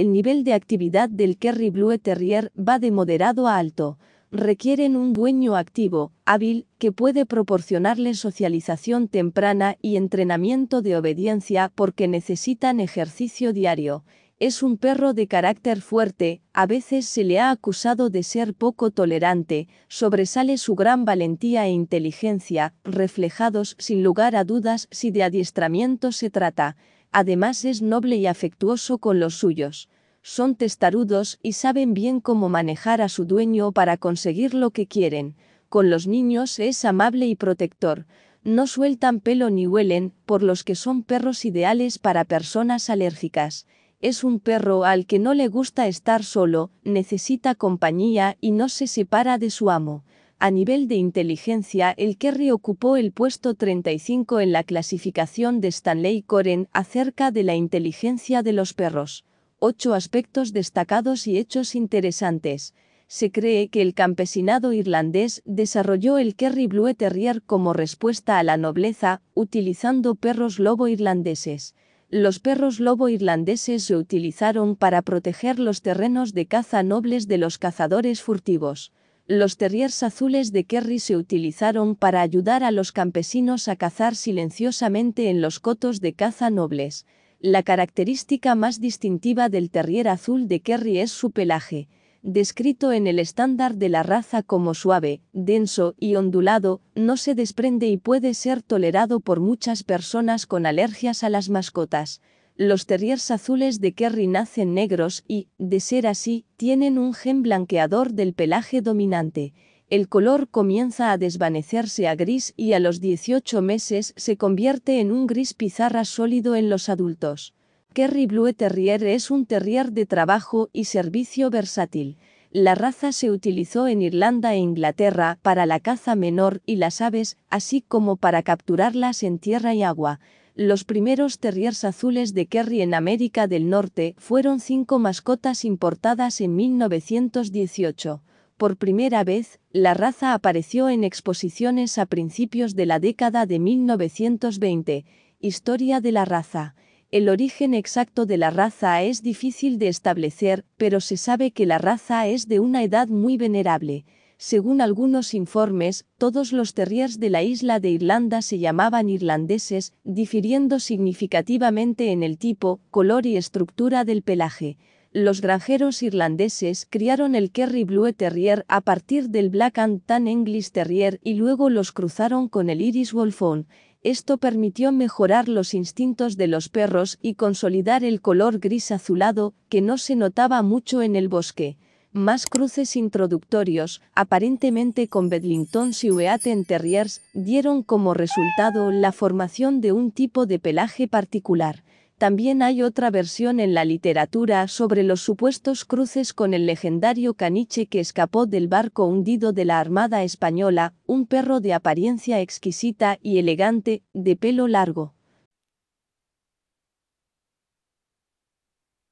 el nivel de actividad del Kerry Blue Terrier va de moderado a alto. Requieren un dueño activo, hábil, que puede proporcionarle socialización temprana y entrenamiento de obediencia porque necesitan ejercicio diario. Es un perro de carácter fuerte, a veces se le ha acusado de ser poco tolerante, sobresale su gran valentía e inteligencia, reflejados sin lugar a dudas si de adiestramiento se trata. Además es noble y afectuoso con los suyos. Son testarudos y saben bien cómo manejar a su dueño para conseguir lo que quieren. Con los niños es amable y protector. No sueltan pelo ni huelen, por los que son perros ideales para personas alérgicas es un perro al que no le gusta estar solo, necesita compañía y no se separa de su amo. A nivel de inteligencia, el Kerry ocupó el puesto 35 en la clasificación de Stanley Coren acerca de la inteligencia de los perros. Ocho aspectos destacados y hechos interesantes. Se cree que el campesinado irlandés desarrolló el Kerry Blue Terrier como respuesta a la nobleza, utilizando perros lobo irlandeses los perros lobo irlandeses se utilizaron para proteger los terrenos de caza nobles de los cazadores furtivos los terriers azules de Kerry se utilizaron para ayudar a los campesinos a cazar silenciosamente en los cotos de caza nobles. La característica más distintiva del terrier azul de Kerry es su pelaje, descrito en el estándar de la raza como suave, denso y ondulado, no se desprende y puede ser tolerado por muchas personas con alergias a las mascotas los terriers azules de Kerry nacen negros y, de ser así, tienen un gen blanqueador del pelaje dominante. El color comienza a desvanecerse a gris y a los 18 meses se convierte en un gris pizarra sólido en los adultos. Kerry Blue Terrier es un terrier de trabajo y servicio versátil. La raza se utilizó en Irlanda e Inglaterra para la caza menor y las aves, así como para capturarlas en tierra y agua. Los primeros terriers azules de Kerry en América del Norte fueron cinco mascotas importadas en 1918. Por primera vez, la raza apareció en exposiciones a principios de la década de 1920. Historia de la raza. El origen exacto de la raza es difícil de establecer, pero se sabe que la raza es de una edad muy venerable. Según algunos informes, todos los terriers de la isla de Irlanda se llamaban irlandeses, difiriendo significativamente en el tipo, color y estructura del pelaje. Los granjeros irlandeses criaron el Kerry Blue Terrier a partir del Black and Tan English Terrier y luego los cruzaron con el Iris Wolfhound. Esto permitió mejorar los instintos de los perros y consolidar el color gris azulado, que no se notaba mucho en el bosque más cruces introductorios, aparentemente con Bedlington y Weaten Terriers, dieron como resultado la formación de un tipo de pelaje particular. También hay otra versión en la literatura sobre los supuestos cruces con el legendario caniche que escapó del barco hundido de la Armada Española, un perro de apariencia exquisita y elegante, de pelo largo.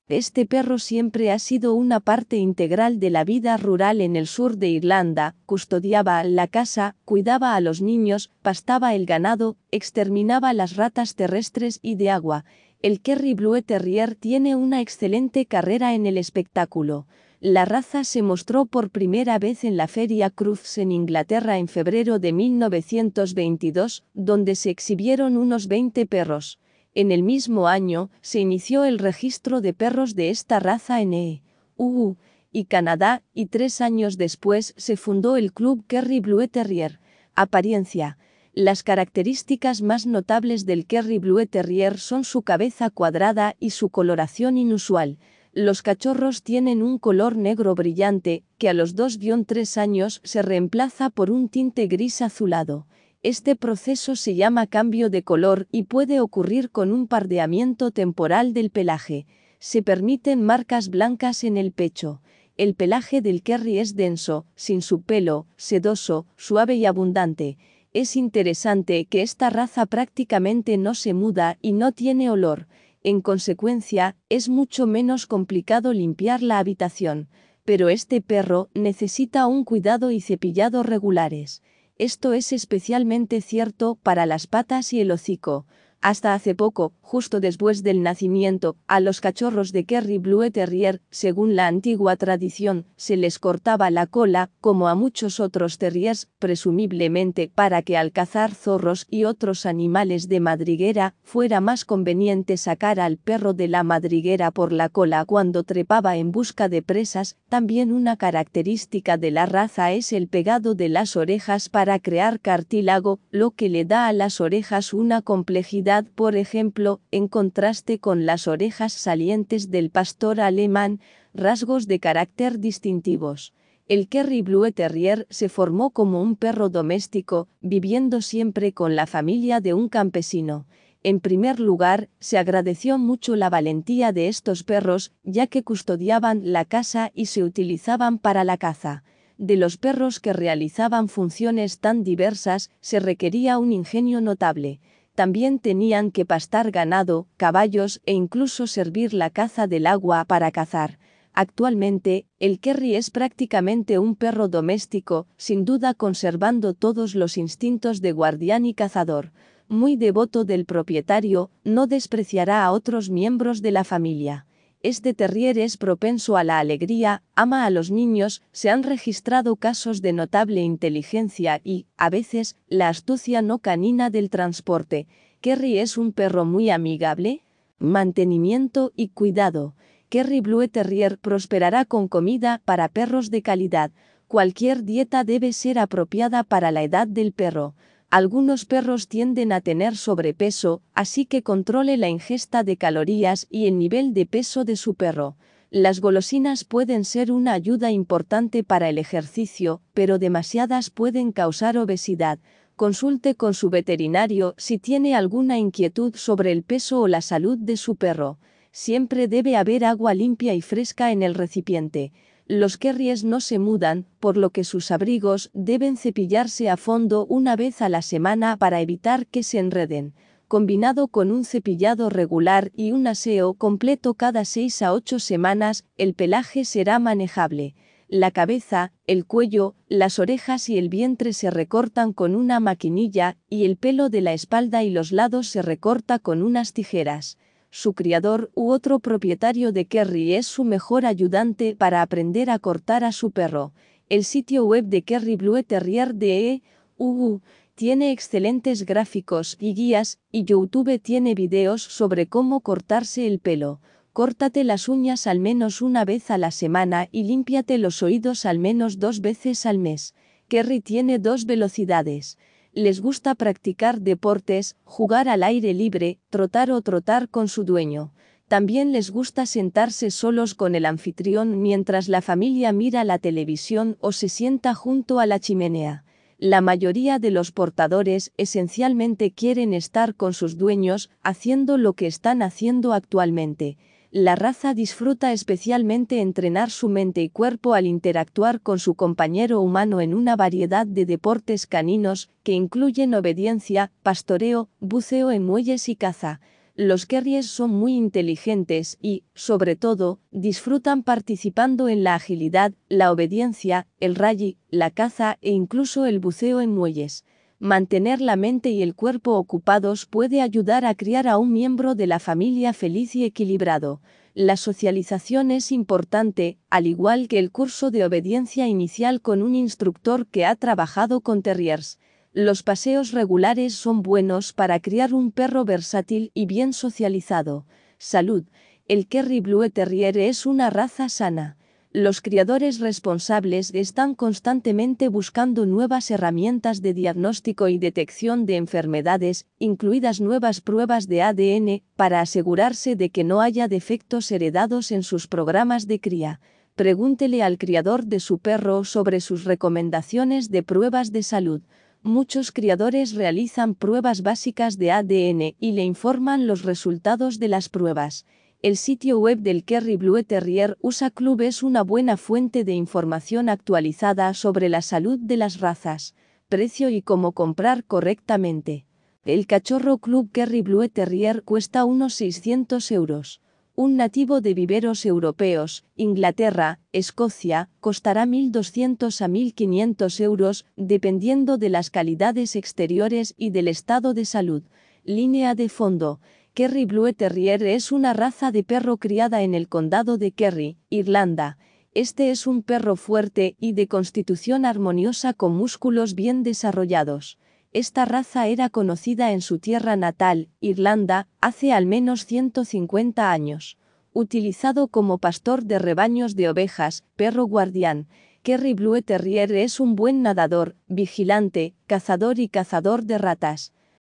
Este perro siempre ha sido una parte integral de la vida rural en el sur de Irlanda, custodiaba la casa, cuidaba a los niños, pastaba el ganado, exterminaba las ratas terrestres y de agua. El Kerry Blue Terrier tiene una excelente carrera en el espectáculo. La raza se mostró por primera vez en la Feria Cruz en Inglaterra en febrero de 1922, donde se exhibieron unos 20 perros. En el mismo año, se inició el registro de perros de esta raza en E.U. y Canadá, y tres años después se fundó el Club Kerry Blue Terrier. Apariencia. Las características más notables del Kerry Blue Terrier son su cabeza cuadrada y su coloración inusual. Los cachorros tienen un color negro brillante, que a los 2-3 años se reemplaza por un tinte gris azulado. Este proceso se llama cambio de color y puede ocurrir con un pardeamiento temporal del pelaje. Se permiten marcas blancas en el pecho. El pelaje del Kerry es denso, sin su pelo, sedoso, suave y abundante. Es interesante que esta raza prácticamente no se muda y no tiene olor. En consecuencia, es mucho menos complicado limpiar la habitación. Pero este perro necesita un cuidado y cepillado regulares. Esto es especialmente cierto para las patas y el hocico, hasta hace poco, justo después del nacimiento, a los cachorros de Kerry Blue Terrier, según la antigua tradición, se les cortaba la cola, como a muchos otros terriers, presumiblemente para que al cazar zorros y otros animales de madriguera, fuera más conveniente sacar al perro de la madriguera por la cola cuando trepaba en busca de presas. También una característica de la raza es el pegado de las orejas para crear cartílago, lo que le da a las orejas una complejidad por ejemplo, en contraste con las orejas salientes del pastor alemán, rasgos de carácter distintivos. El Kerry Blue Terrier se formó como un perro doméstico, viviendo siempre con la familia de un campesino. En primer lugar, se agradeció mucho la valentía de estos perros, ya que custodiaban la casa y se utilizaban para la caza. De los perros que realizaban funciones tan diversas, se requería un ingenio notable también tenían que pastar ganado, caballos e incluso servir la caza del agua para cazar. Actualmente, el Kerry es prácticamente un perro doméstico, sin duda conservando todos los instintos de guardián y cazador. Muy devoto del propietario, no despreciará a otros miembros de la familia. Este terrier es propenso a la alegría, ama a los niños, se han registrado casos de notable inteligencia y, a veces, la astucia no canina del transporte. Kerry es un perro muy amigable, mantenimiento y cuidado. Kerry Blue Terrier prosperará con comida para perros de calidad. Cualquier dieta debe ser apropiada para la edad del perro. Algunos perros tienden a tener sobrepeso, así que controle la ingesta de calorías y el nivel de peso de su perro. Las golosinas pueden ser una ayuda importante para el ejercicio, pero demasiadas pueden causar obesidad. Consulte con su veterinario si tiene alguna inquietud sobre el peso o la salud de su perro. Siempre debe haber agua limpia y fresca en el recipiente los kerries no se mudan, por lo que sus abrigos deben cepillarse a fondo una vez a la semana para evitar que se enreden, combinado con un cepillado regular y un aseo completo cada 6 a 8 semanas, el pelaje será manejable. La cabeza, el cuello, las orejas y el vientre se recortan con una maquinilla, y el pelo de la espalda y los lados se recorta con unas tijeras su criador u otro propietario de Kerry es su mejor ayudante para aprender a cortar a su perro. El sitio web de Kerry Blue Terrier de UU tiene excelentes gráficos y guías, y YouTube tiene videos sobre cómo cortarse el pelo. Córtate las uñas al menos una vez a la semana y límpiate los oídos al menos dos veces al mes. Kerry tiene dos velocidades les gusta practicar deportes, jugar al aire libre, trotar o trotar con su dueño. También les gusta sentarse solos con el anfitrión mientras la familia mira la televisión o se sienta junto a la chimenea. La mayoría de los portadores esencialmente quieren estar con sus dueños haciendo lo que están haciendo actualmente la raza disfruta especialmente entrenar su mente y cuerpo al interactuar con su compañero humano en una variedad de deportes caninos que incluyen obediencia, pastoreo, buceo en muelles y caza. Los kerries son muy inteligentes y, sobre todo, disfrutan participando en la agilidad, la obediencia, el rally, la caza e incluso el buceo en muelles. Mantener la mente y el cuerpo ocupados puede ayudar a criar a un miembro de la familia feliz y equilibrado. La socialización es importante, al igual que el curso de obediencia inicial con un instructor que ha trabajado con terriers. Los paseos regulares son buenos para criar un perro versátil y bien socializado. Salud. El Kerry Blue Terrier es una raza sana los criadores responsables están constantemente buscando nuevas herramientas de diagnóstico y detección de enfermedades, incluidas nuevas pruebas de ADN, para asegurarse de que no haya defectos heredados en sus programas de cría. Pregúntele al criador de su perro sobre sus recomendaciones de pruebas de salud muchos criadores realizan pruebas básicas de ADN y le informan los resultados de las pruebas. El sitio web del Kerry Blue Terrier USA Club es una buena fuente de información actualizada sobre la salud de las razas, precio y cómo comprar correctamente. El cachorro Club Kerry Blue Terrier cuesta unos 600 euros. Un nativo de viveros europeos, Inglaterra, Escocia, costará 1.200 a 1.500 euros, dependiendo de las calidades exteriores y del estado de salud. Línea de fondo. Kerry Blue Terrier es una raza de perro criada en el condado de Kerry, Irlanda. Este es un perro fuerte y de constitución armoniosa con músculos bien desarrollados. Esta raza era conocida en su tierra natal, Irlanda, hace al menos 150 años. Utilizado como pastor de rebaños de ovejas, perro guardián, Kerry Blue Terrier es un buen nadador, vigilante, cazador y cazador de ratas.